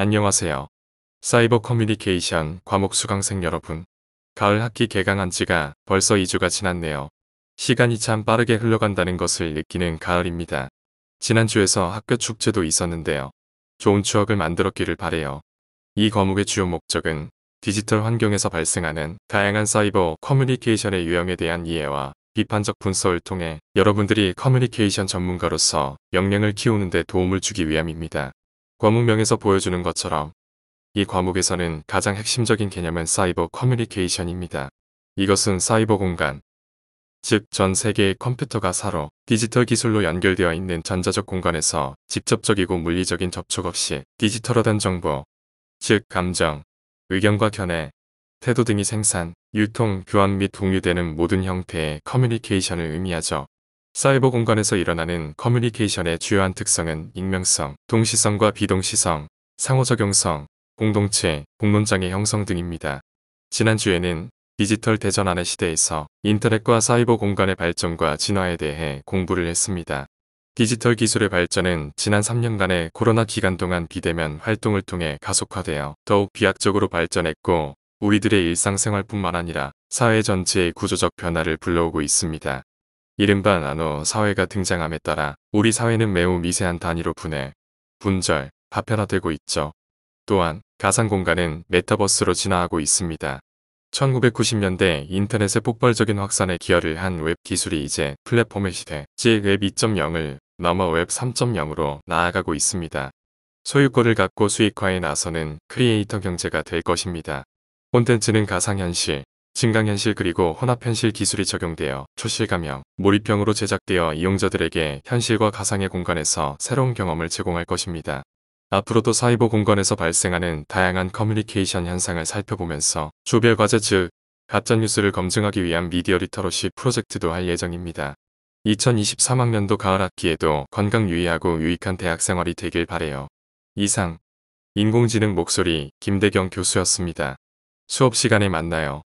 안녕하세요. 사이버 커뮤니케이션 과목 수강생 여러분. 가을 학기 개강한 지가 벌써 2주가 지났네요. 시간이 참 빠르게 흘러간다는 것을 느끼는 가을입니다. 지난주에서 학교 축제도 있었는데요. 좋은 추억을 만들었기를 바래요. 이 과목의 주요 목적은 디지털 환경에서 발생하는 다양한 사이버 커뮤니케이션의 유형에 대한 이해와 비판적 분석을 통해 여러분들이 커뮤니케이션 전문가로서 역량을 키우는 데 도움을 주기 위함입니다. 과목명에서 보여주는 것처럼 이 과목에서는 가장 핵심적인 개념은 사이버 커뮤니케이션입니다. 이것은 사이버 공간, 즉 전 세계의 컴퓨터가 사로 디지털 기술로 연결되어 있는 전자적 공간에서 직접적이고 물리적인 접촉 없이 디지털화된 정보, 즉 감정, 의견과 견해, 태도 등이 생산, 유통, 교환 및 공유되는 모든 형태의 커뮤니케이션을 의미하죠. 사이버 공간에서 일어나는 커뮤니케이션의 주요한 특성은 익명성, 동시성과 비동시성, 상호작용성, 공동체, 공론장의 형성 등입니다. 지난주에는 디지털 대전환의 시대에서 인터넷과 사이버 공간의 발전과 진화에 대해 공부를 했습니다. 디지털 기술의 발전은 지난 3년간의 코로나 기간 동안 비대면 활동을 통해 가속화되어 더욱 비약적으로 발전했고 우리들의 일상생활뿐만 아니라 사회 전체의 구조적 변화를 불러오고 있습니다. 이른바 나노 사회가 등장함에 따라 우리 사회는 매우 미세한 단위로 분해, 분절, 파편화되고 있죠. 또한 가상공간은 메타버스로 진화하고 있습니다. 1990년대 인터넷의 폭발적인 확산에 기여를 한 웹 기술이 이제 플랫폼의 시대, 즉 웹 2.0을 넘어 웹 3.0으로 나아가고 있습니다. 소유권을 갖고 수익화에 나서는 크리에이터 경제가 될 것입니다. 콘텐츠는 가상현실, 증강현실 그리고 혼합현실 기술이 적용되어 초실감형, 몰입형으로 제작되어 이용자들에게 현실과 가상의 공간에서 새로운 경험을 제공할 것입니다. 앞으로도 사이버 공간에서 발생하는 다양한 커뮤니케이션 현상을 살펴보면서 조별 과제 즉 가짜뉴스를 검증하기 위한 미디어 리터러시 프로젝트도 할 예정입니다. 2023학년도 가을 학기에도 건강 유의하고 유익한 대학 생활이 되길 바래요. 이상 인공지능 목소리 김대경 교수였습니다. 수업 시간에 만나요.